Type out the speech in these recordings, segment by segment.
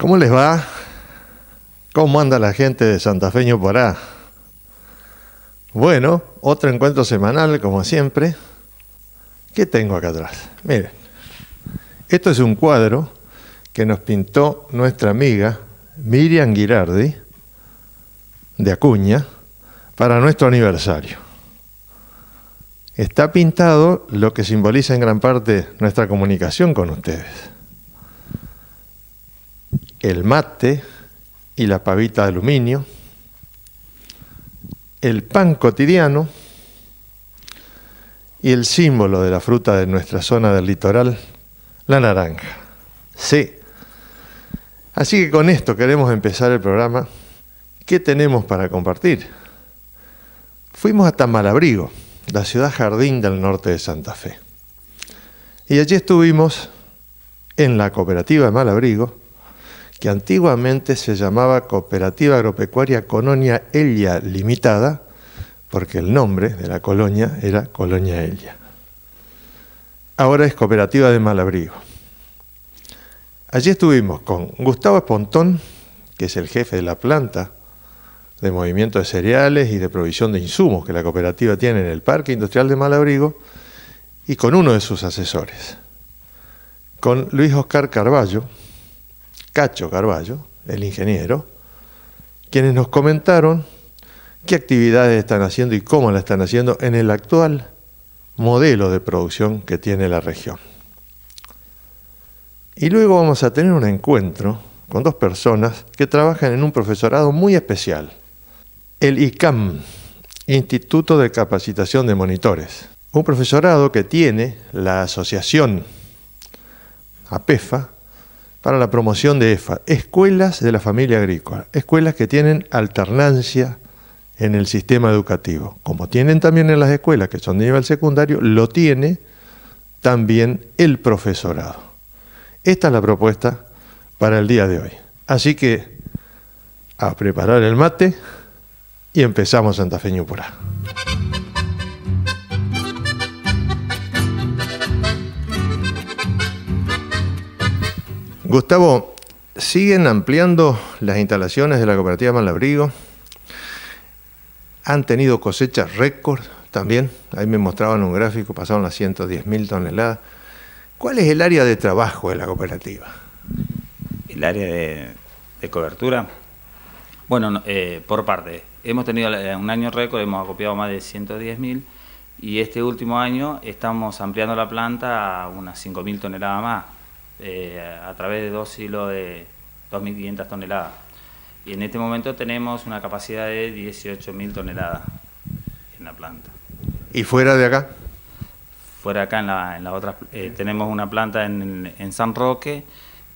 ¿Cómo les va? ¿Cómo anda la gente de Santa por ahí. Bueno, otro encuentro semanal, como siempre. ¿Qué tengo acá atrás? Miren, esto es un cuadro que nos pintó nuestra amiga Miriam Girardi de Acuña para nuestro aniversario. Está pintado lo que simboliza en gran parte nuestra comunicación con ustedes el mate y la pavita de aluminio, el pan cotidiano y el símbolo de la fruta de nuestra zona del litoral, la naranja. Sí. Así que con esto queremos empezar el programa. ¿Qué tenemos para compartir? Fuimos a Malabrigo, la ciudad jardín del norte de Santa Fe. Y allí estuvimos en la cooperativa de Malabrigo, que antiguamente se llamaba Cooperativa Agropecuaria Colonia Elia Limitada, porque el nombre de la colonia era Colonia Elia. Ahora es Cooperativa de Malabrigo. Allí estuvimos con Gustavo Espontón, que es el jefe de la planta de movimiento de cereales y de provisión de insumos que la cooperativa tiene en el Parque Industrial de Malabrigo, y con uno de sus asesores, con Luis Oscar Carballo, Cacho Carballo, el ingeniero, quienes nos comentaron qué actividades están haciendo y cómo la están haciendo en el actual modelo de producción que tiene la región. Y luego vamos a tener un encuentro con dos personas que trabajan en un profesorado muy especial, el ICAM, Instituto de Capacitación de Monitores, un profesorado que tiene la asociación APEFA, para la promoción de EFA, escuelas de la familia agrícola, escuelas que tienen alternancia en el sistema educativo. Como tienen también en las escuelas que son de nivel secundario, lo tiene también el profesorado. Esta es la propuesta para el día de hoy. Así que a preparar el mate y empezamos Santa Feñupura. Gustavo, siguen ampliando las instalaciones de la cooperativa Malabrigo. Han tenido cosechas récord también. Ahí me mostraban un gráfico, pasaron las 110 mil toneladas. ¿Cuál es el área de trabajo de la cooperativa? El área de, cobertura. Bueno, eh, por parte. Hemos tenido eh, un año récord, hemos acopiado más de 110 mil y este último año estamos ampliando la planta a unas 5 mil toneladas más eh, a través de dos hilos de 2.500 toneladas. Y en este momento tenemos una capacidad de 18.000 toneladas en la planta. ¿Y fuera de acá? Fuera de acá, en la, en otra, eh, tenemos una planta en, San Roque,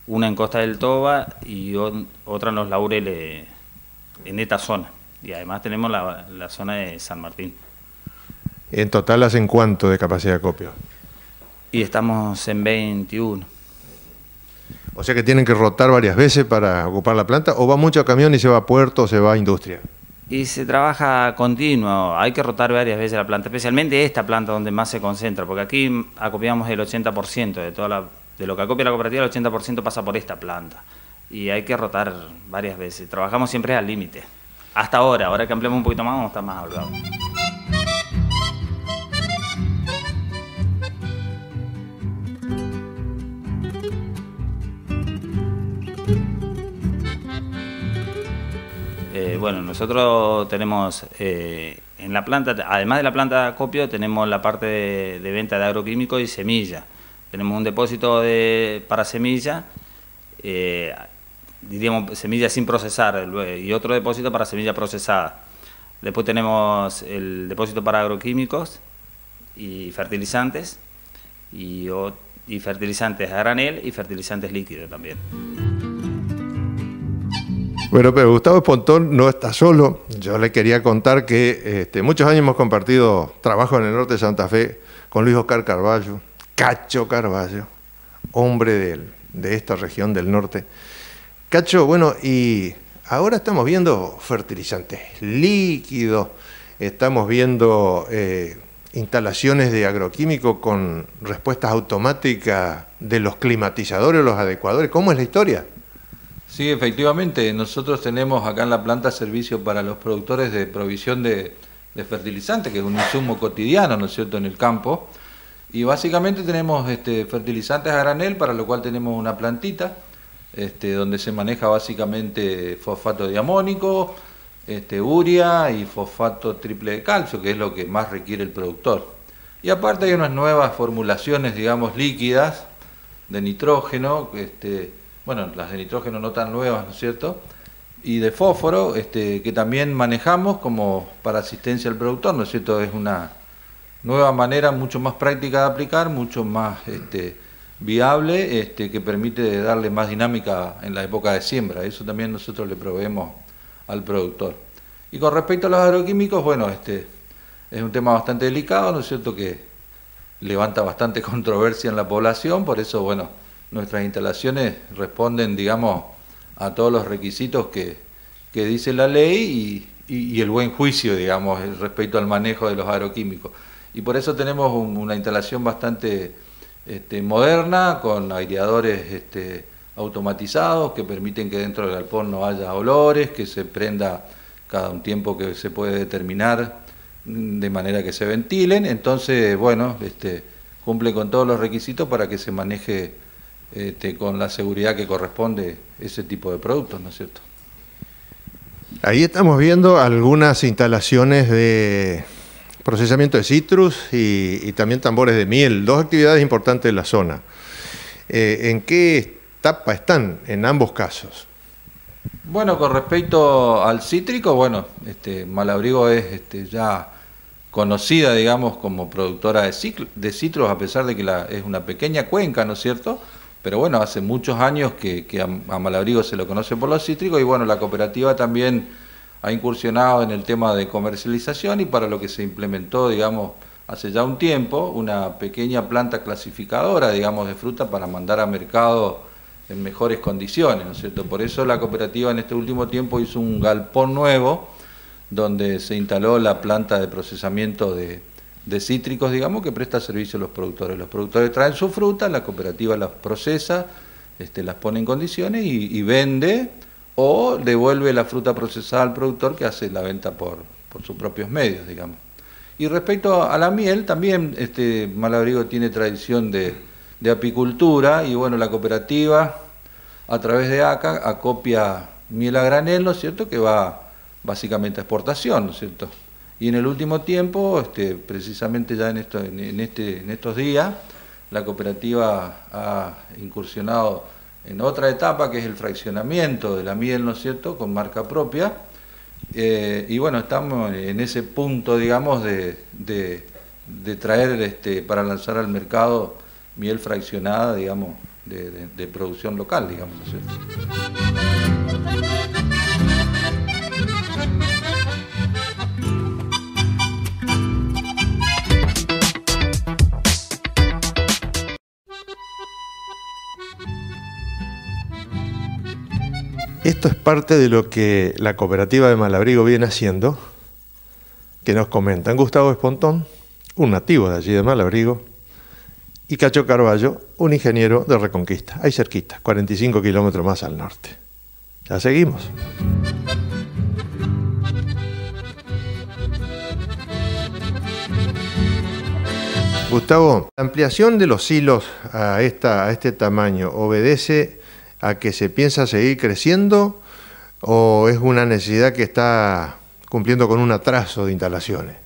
una en Costa del Toba y otra en Los Laureles, en esta zona. Y además tenemos la, zona de San Martín. ¿En total hacen cuánto de capacidad de copio? Y estamos en 21. O sea que tienen que rotar varias veces para ocupar la planta, o va mucho a camión y se va a puerto o se va a industria. Y se trabaja continuo, hay que rotar varias veces la planta, especialmente esta planta donde más se concentra, porque aquí acopiamos el 80% de toda de lo que acopia la cooperativa, el 80% pasa por esta planta. Y hay que rotar varias veces, trabajamos siempre al límite. Hasta ahora, ahora que ampliamos un poquito más, vamos a estar más holgados. Eh, bueno, nosotros tenemos eh, en la planta, además de la planta de acopio, tenemos la parte de, venta de agroquímicos y semillas. Tenemos un depósito para semillas, eh, diríamos semillas sin procesar, y otro depósito para semillas procesadas. Después tenemos el depósito para agroquímicos y fertilizantes, y, y fertilizantes a granel y fertilizantes líquidos también. Bueno, pero Gustavo Espontón no está solo. Yo le quería contar que este, muchos años hemos compartido trabajo en el norte de Santa Fe con Luis Oscar Carballo, Cacho Carballo, hombre de, esta región del norte. Cacho, bueno, y ahora estamos viendo fertilizantes líquidos, estamos viendo eh, instalaciones de agroquímico con respuestas automáticas de los climatizadores, los adecuadores. ¿Cómo es la historia? Sí, efectivamente, nosotros tenemos acá en la planta servicio para los productores de provisión de, fertilizantes, que es un insumo cotidiano, ¿no es cierto?, en el campo. Y básicamente tenemos este, fertilizantes a granel, para lo cual tenemos una plantita, este, donde se maneja básicamente fosfato diamónico, este, uria y fosfato triple de calcio, que es lo que más requiere el productor. Y aparte hay unas nuevas formulaciones, digamos, líquidas de nitrógeno, este, bueno, las de nitrógeno no tan nuevas, ¿no es cierto? Y de fósforo, este, que también manejamos como para asistencia al productor, ¿no es cierto? Es una nueva manera mucho más práctica de aplicar, mucho más este, viable, este, que permite darle más dinámica en la época de siembra. Eso también nosotros le proveemos al productor. Y con respecto a los agroquímicos, bueno, este es un tema bastante delicado, ¿no es cierto? Que levanta bastante controversia en la población, por eso, bueno, nuestras instalaciones responden, digamos, a todos los requisitos que, dice la ley y, el buen juicio, digamos, respecto al manejo de los agroquímicos. Y por eso tenemos una instalación bastante este, moderna, con aireadores este, automatizados que permiten que dentro del alpón no haya olores, que se prenda cada un tiempo que se puede determinar de manera que se ventilen. Entonces, bueno, este, cumple con todos los requisitos para que se maneje este, con la seguridad que corresponde ese tipo de productos, ¿no es cierto? Ahí estamos viendo algunas instalaciones de procesamiento de citrus y, también tambores de miel, dos actividades importantes de la zona. Eh, ¿En qué etapa están en ambos casos? Bueno, con respecto al cítrico, bueno, este, Malabrigo es este, ya conocida, digamos, como productora de, de citrus, a pesar de que la, es una pequeña cuenca, ¿no es cierto? pero bueno, hace muchos años que, a, Malabrigo se lo conoce por los cítricos y bueno, la cooperativa también ha incursionado en el tema de comercialización y para lo que se implementó, digamos, hace ya un tiempo, una pequeña planta clasificadora, digamos, de fruta para mandar a mercado en mejores condiciones, ¿no es cierto? Por eso la cooperativa en este último tiempo hizo un galpón nuevo donde se instaló la planta de procesamiento de, de cítricos, digamos, que presta servicio a los productores. Los productores traen su fruta, la cooperativa las procesa, este, las pone en condiciones y, vende o devuelve la fruta procesada al productor que hace la venta por, sus propios medios, digamos. Y respecto a la miel, también este, Malabrigo tiene tradición de, de apicultura y bueno, la cooperativa a través de ACA acopia miel a granel, ¿no es cierto?, que va básicamente a exportación, ¿no es cierto?, y en el último tiempo, este, precisamente ya en, esto, en, este, en estos días, la cooperativa ha incursionado en otra etapa que es el fraccionamiento de la miel, ¿no es cierto?, con marca propia. Eh, y bueno, estamos en ese punto, digamos, de, traer este, para lanzar al mercado miel fraccionada, digamos, de, de producción local, digamos, ¿no es cierto? Esto es parte de lo que la cooperativa de Malabrigo viene haciendo, que nos comentan Gustavo Espontón, un nativo de allí de Malabrigo, y Cacho Carballo, un ingeniero de Reconquista, ahí cerquita, 45 kilómetros más al norte. Ya seguimos. Gustavo, la ampliación de los hilos a, a este tamaño obedece a que se piensa seguir creciendo o es una necesidad que está cumpliendo con un atraso de instalaciones?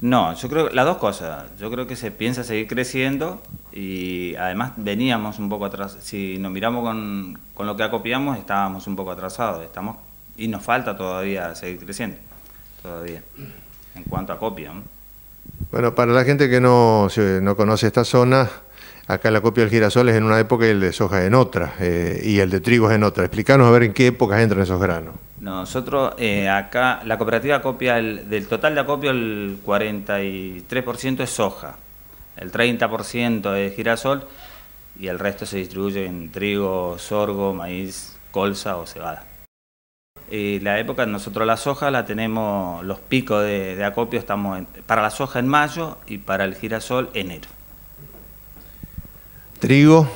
No, yo creo que las dos cosas. Yo creo que se piensa seguir creciendo y además veníamos un poco atrás. Si nos miramos con, lo que acopiamos, estábamos un poco atrasados. Estamos y nos falta todavía seguir creciendo. Todavía. En cuanto a copia. Bueno, para la gente que no, no conoce esta zona, Acá la copia del girasol es en una época y el de soja en otra, eh, y el de trigo es en otra. Explícanos a ver en qué épocas entran esos granos. Nosotros eh, acá, la cooperativa copia, del total de acopio, el 43% es soja, el 30% es girasol y el resto se distribuye en trigo, sorgo, maíz, colza o cebada. Y la época, nosotros la soja la tenemos, los picos de, acopio estamos para la soja en mayo y para el girasol enero. Trigo.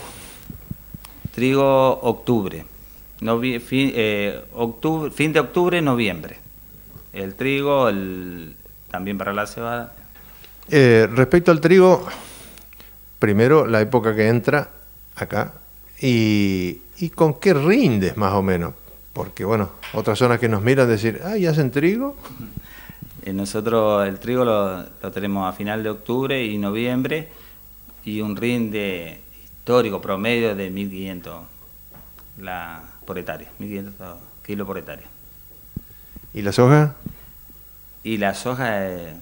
Trigo octubre. fin, eh, octubre, fin de octubre, noviembre. El trigo, también para la cebada. Eh, respecto al trigo, primero la época que entra acá y, con qué rindes más o menos. Porque bueno, otras zonas que nos miran decir, ah, hacen trigo? Eh, nosotros el trigo lo, lo tenemos a final de octubre y noviembre y un rinde histórico promedio de 1.500 la, por hectárea, 1.500 kilos por hectárea. ¿Y la soja? Y la soja, eh,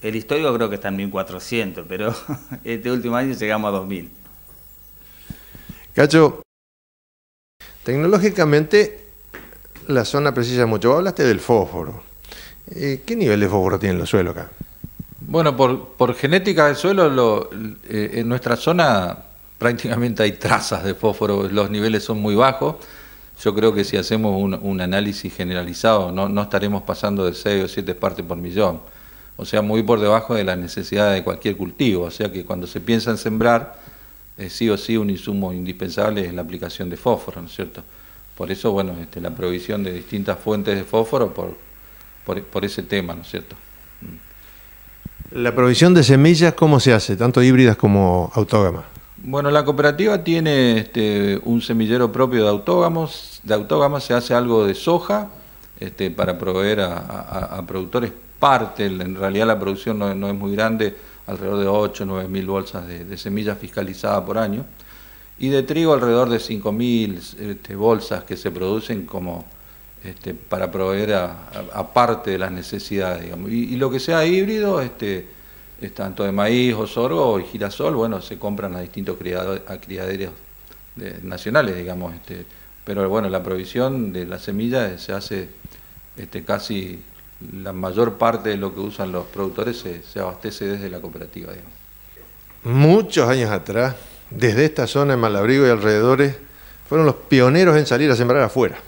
el histórico creo que está en 1.400, pero este último año llegamos a 2.000. Cacho, tecnológicamente la zona precisa mucho. hablaste del fósforo. Eh, ¿Qué nivel de fósforo tiene el suelo acá? Bueno, por, genética del suelo, eh, en nuestra zona prácticamente hay trazas de fósforo, los niveles son muy bajos. Yo creo que si hacemos un, análisis generalizado, no, estaremos pasando de 6 o 7 partes por millón. O sea, muy por debajo de la necesidad de cualquier cultivo. O sea que cuando se piensa en sembrar, eh, sí o sí un insumo indispensable es la aplicación de fósforo, ¿no es cierto? Por eso, bueno, este, la provisión de distintas fuentes de fósforo por, por, por ese tema, ¿no es cierto? Mm. ¿La provisión de semillas cómo se hace, tanto híbridas como autógamas? Bueno, la cooperativa tiene este, un semillero propio de autógamos. De autógamos se hace algo de soja este, para proveer a, productores parte. En realidad la producción no, es muy grande, alrededor de 8 9 mil bolsas de, semillas fiscalizadas por año. Y de trigo alrededor de 5 mil este, bolsas que se producen como este, para proveer a, parte de las necesidades. Digamos. Y, y lo que sea híbrido... Este, tanto de maíz o sorgo y girasol, bueno, se compran a distintos criaderos nacionales, digamos. Este, pero bueno, la provisión de las semillas se hace este, casi la mayor parte de lo que usan los productores se, abastece desde la cooperativa. Digamos. Muchos años atrás, desde esta zona de Malabrigo y alrededores, fueron los pioneros en salir a sembrar afuera.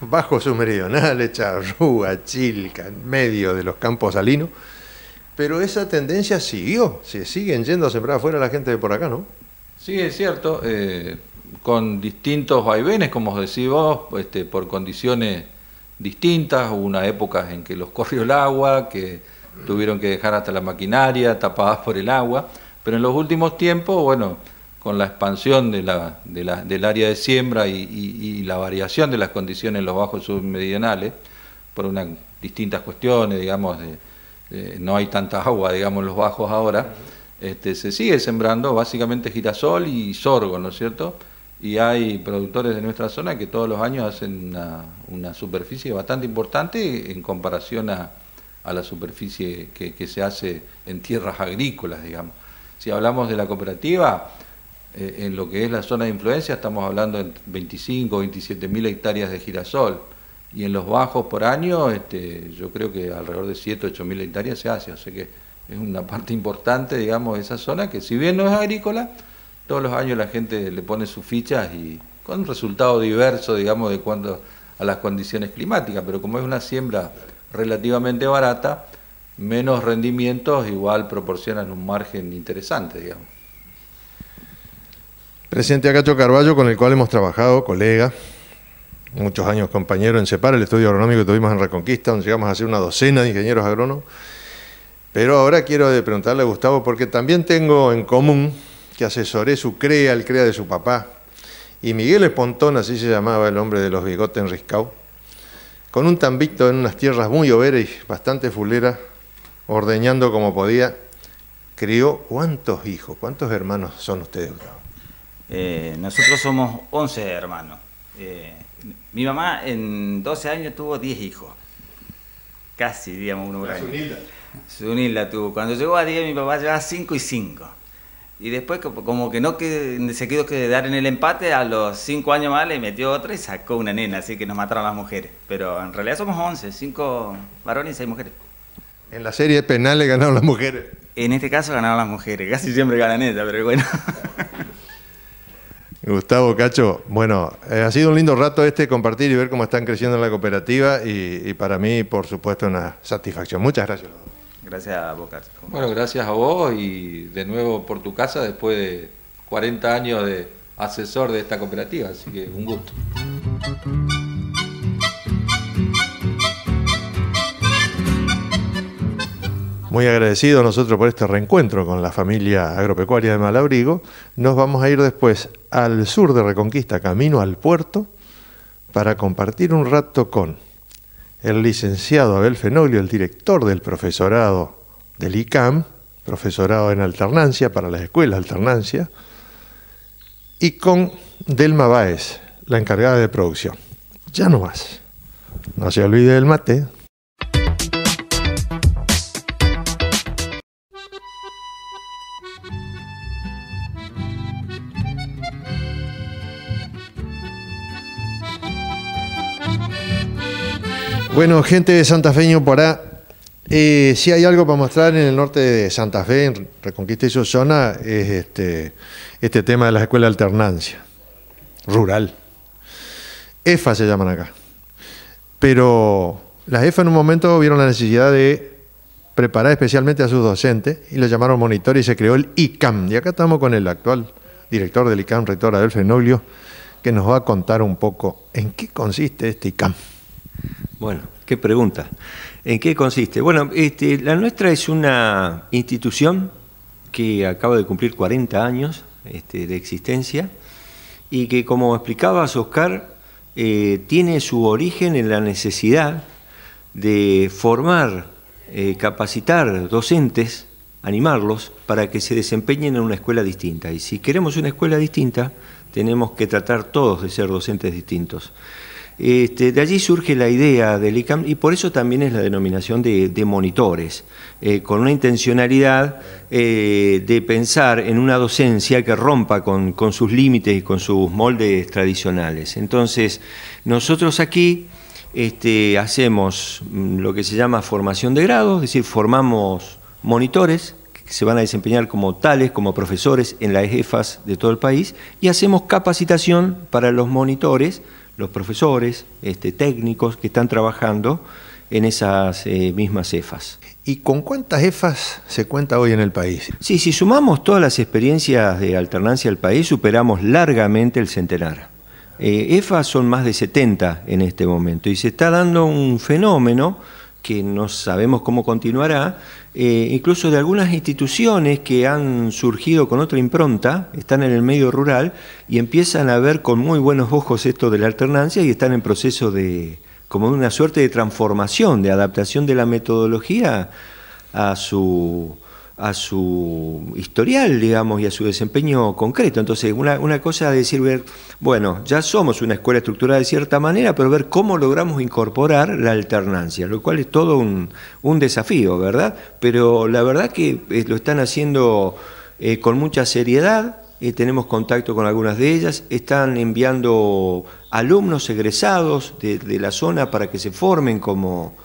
Bajo sus meridionales, charrúa, chilca, en medio de los campos salinos, pero esa tendencia siguió, se siguen yendo a sembrar afuera la gente de por acá, ¿no? Sí, es cierto, eh, con distintos vaivenes, como decís vos, este, por condiciones distintas, hubo una época en que los corrió el agua, que tuvieron que dejar hasta la maquinaria tapadas por el agua, pero en los últimos tiempos, bueno, con la expansión de la, del área de siembra y, la variación de las condiciones en los bajos submedianales, por unas distintas cuestiones, digamos, de eh, no hay tanta agua, digamos, en los bajos ahora, este, se sigue sembrando básicamente girasol y sorgo, ¿no es cierto? Y hay productores de nuestra zona que todos los años hacen una, superficie bastante importante en comparación a, la superficie que, se hace en tierras agrícolas, digamos. Si hablamos de la cooperativa, eh, en lo que es la zona de influencia estamos hablando de 25 o 27 mil hectáreas de girasol y en los bajos por año este, yo creo que alrededor de 7, 8 mil hectáreas se hace, o sea que es una parte importante, digamos, de esa zona que si bien no es agrícola, todos los años la gente le pone sus fichas y con resultado diverso, digamos, de cuando a las condiciones climáticas, pero como es una siembra relativamente barata, menos rendimientos igual proporcionan un margen interesante, digamos. Presidente Acacho Carballo, con el cual hemos trabajado, colega, muchos años compañero en SEPAR, el estudio agronómico que tuvimos en Reconquista, donde llegamos a ser una docena de ingenieros agrónomos. Pero ahora quiero preguntarle a Gustavo, porque también tengo en común que asesoré su CREA, el CREA de su papá, y Miguel Espontón, así se llamaba el hombre de los bigotes en Riscau, con un tambito en unas tierras muy y bastante fuleras, ordeñando como podía, crió cuántos hijos, cuántos hermanos son ustedes, Gustavo. Eh, nosotros somos 11 hermanos. Eh, mi mamá en 12 años tuvo 10 hijos. Casi, digamos, uno por año. Sunilda. tuvo. Cuando llegó a 10, mi papá llevaba 5 y 5. Y después, como que no se quedó que dar en el empate, a los 5 años más le metió otra y sacó una nena, así que nos mataron las mujeres. Pero en realidad somos 11, 5 varones y 6 mujeres. En la serie penal le ganaron las mujeres. En este caso ganaron las mujeres, casi siempre ganan ellas, pero bueno. Gustavo Cacho, bueno, eh, ha sido un lindo rato este compartir y ver cómo están creciendo la cooperativa y, para mí, por supuesto, una satisfacción. Muchas gracias. Gracias a vos, Bueno, gracias a vos y de nuevo por tu casa después de 40 años de asesor de esta cooperativa, así que un gusto. Muy agradecido nosotros por este reencuentro con la familia agropecuaria de Malabrigo. Nos vamos a ir después al sur de Reconquista, camino al puerto, para compartir un rato con el licenciado Abel Fenoglio, el director del profesorado del ICAM, profesorado en alternancia para las escuelas alternancia, y con Delma Báez, la encargada de producción. Ya no más. No se olvide del mate. Bueno, gente de Santa por ahí. Eh, si hay algo para mostrar en el norte de Santa Fe, en Reconquista y su zona, es este, este tema de las escuelas de alternancia, rural. EFA se llaman acá. Pero las EFA en un momento vieron la necesidad de preparar especialmente a sus docentes y los llamaron monitor y se creó el ICAM. Y acá estamos con el actual director del ICAM, rector Adolfo Noglio, que nos va a contar un poco en qué consiste este ICAM. Bueno, qué pregunta. ¿En qué consiste? Bueno, este, la nuestra es una institución que acaba de cumplir 40 años este, de existencia y que, como explicabas, Oscar, eh, tiene su origen en la necesidad de formar, eh, capacitar docentes, animarlos para que se desempeñen en una escuela distinta. Y si queremos una escuela distinta, tenemos que tratar todos de ser docentes distintos. Este, de allí surge la idea del ICAM y por eso también es la denominación de, monitores, eh, con una intencionalidad eh, de pensar en una docencia que rompa con, sus límites y con sus moldes tradicionales. Entonces, nosotros aquí... Este, hacemos mm, lo que se llama formación de grados, es decir, formamos monitores que se van a desempeñar como tales, como profesores en las jefas de todo el país, y hacemos capacitación para los monitores los profesores este, técnicos que están trabajando en esas eh, mismas EFAS. ¿Y con cuántas EFAS se cuenta hoy en el país? Sí, si sumamos todas las experiencias de alternancia al país, superamos largamente el centenar. EFAS eh, e son más de 70 en este momento y se está dando un fenómeno que no sabemos cómo continuará, eh, incluso de algunas instituciones que han surgido con otra impronta, están en el medio rural y empiezan a ver con muy buenos ojos esto de la alternancia y están en proceso de como una suerte de transformación, de adaptación de la metodología a su a su historial, digamos, y a su desempeño concreto. Entonces, una, cosa es decir, ver, bueno, ya somos una escuela estructurada de cierta manera, pero ver cómo logramos incorporar la alternancia, lo cual es todo un, desafío, ¿verdad? Pero la verdad que eh, lo están haciendo eh, con mucha seriedad, eh, tenemos contacto con algunas de ellas, están enviando alumnos egresados de, la zona para que se formen como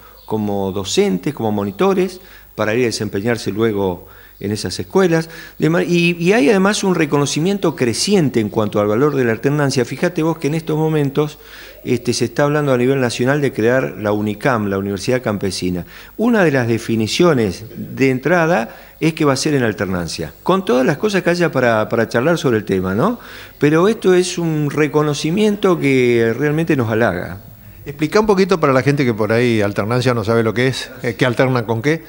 docentes, como monitores, para ir a desempeñarse luego en esas escuelas. Y, hay además un reconocimiento creciente en cuanto al valor de la alternancia. Fíjate vos que en estos momentos este, se está hablando a nivel nacional de crear la UNICAM, la Universidad Campesina. Una de las definiciones de entrada es que va a ser en alternancia, con todas las cosas que haya para, charlar sobre el tema, ¿no? Pero esto es un reconocimiento que realmente nos halaga. Explica un poquito para la gente que por ahí alternancia no sabe lo que es, eh, qué alterna con qué.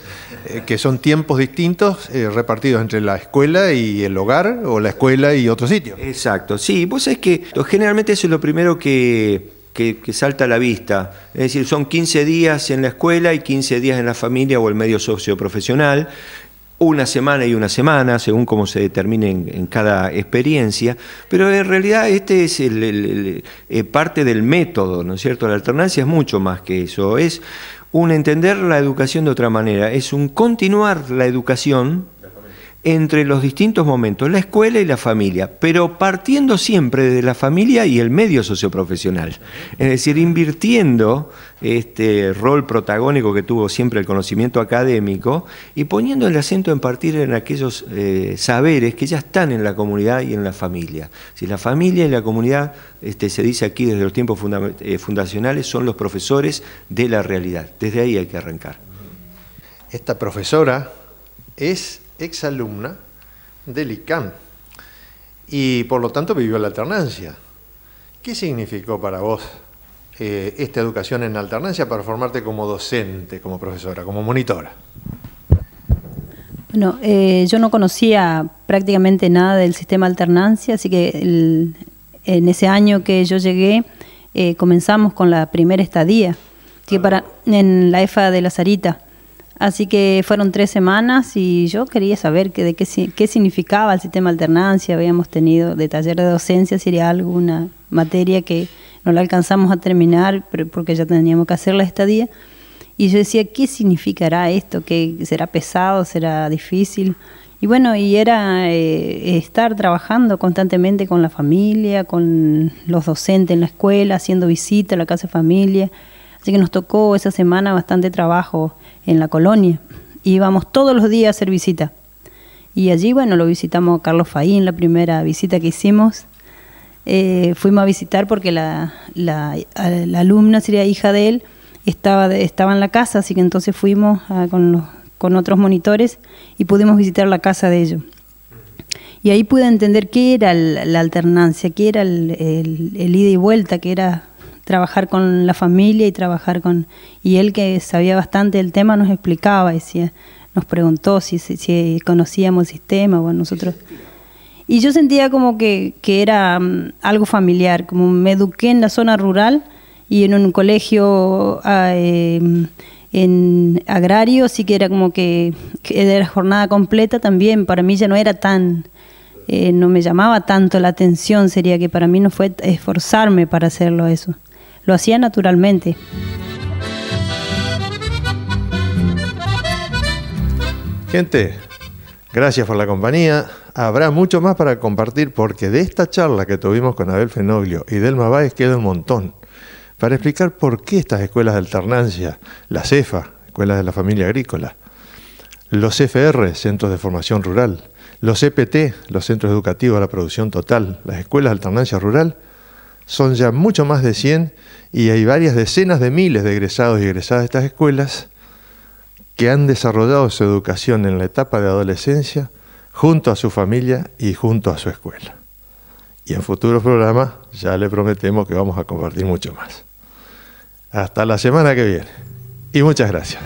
Eh, que son tiempos distintos eh, repartidos entre la escuela y el hogar o la escuela y otro sitio. Exacto, sí, Pues es que generalmente eso es lo primero que, salta a la vista. Es decir, son 15 días en la escuela y 15 días en la familia o el medio socioprofesional, una semana y una semana, según cómo se determine en, cada experiencia, pero en realidad este es eh, parte del método, ¿no es cierto? La alternancia es mucho más que eso, es un entender la educación de otra manera, es un continuar la educación entre los distintos momentos, la escuela y la familia, pero partiendo siempre de la familia y el medio socioprofesional, es decir, invirtiendo este rol protagónico que tuvo siempre el conocimiento académico y poniendo el acento en partir en aquellos eh, saberes que ya están en la comunidad y en la familia. Si la familia y la comunidad, este, se dice aquí desde los tiempos eh, fundacionales, son los profesores de la realidad. Desde ahí hay que arrancar. Esta profesora es ex-alumna del ICAM y por lo tanto vivió la alternancia. ¿Qué significó para vos eh, esta educación en alternancia para formarte como docente, como profesora, como monitora? Bueno, eh, yo no conocía prácticamente nada del sistema alternancia, así que en ese año que yo llegué eh, comenzamos con la primera estadía, que ah. para en la EFA de la Sarita. Así que fueron tres semanas y yo quería saber qué, significaba el sistema de alternancia. Habíamos tenido de taller de docencia, si era alguna materia que no la alcanzamos a terminar porque ya teníamos que hacer la estadía. Y yo decía, ¿qué significará esto? ¿Qué, ¿Será pesado? ¿Será difícil? Y bueno, y era eh, estar trabajando constantemente con la familia, con los docentes en la escuela, haciendo visitas a la casa de familia. Así que nos tocó esa semana bastante trabajo en la colonia. Íbamos todos los días a hacer visita. Y allí, bueno, lo visitamos a Carlos Faín, la primera visita que hicimos. Eh, fuimos a visitar porque la, alumna, sería hija de él, estaba, estaba en la casa, así que entonces fuimos con, con otros monitores y pudimos visitar la casa de ellos. Y ahí pude entender qué era la alternancia, qué era el, el ida y vuelta, qué era trabajar con la familia y trabajar con... Y él que sabía bastante del tema nos explicaba, decía, nos preguntó si, si, conocíamos el sistema, o nosotros... Y yo sentía como que, era mm, algo familiar, como me eduqué en la zona rural y en un colegio ah, em, en agrario, así que era como que, era jornada completa también, para mí ya no era tan... Eh, no me llamaba tanto la atención, sería que para mí no fue esforzarme para hacerlo eso. Lo hacía naturalmente. Gente, gracias por la compañía. Habrá mucho más para compartir porque de esta charla que tuvimos con Abel Fenoglio y Delma Báez queda un montón para explicar por qué estas escuelas de alternancia, la CEFA, Escuelas de la Familia Agrícola, los CFR, Centros de Formación Rural, los EPT, los Centros Educativos de la Producción Total, las Escuelas de Alternancia Rural, son ya mucho más de 100 y hay varias decenas de miles de egresados y egresadas de estas escuelas que han desarrollado su educación en la etapa de adolescencia junto a su familia y junto a su escuela. Y en futuros programas ya le prometemos que vamos a compartir mucho más. Hasta la semana que viene. Y muchas gracias.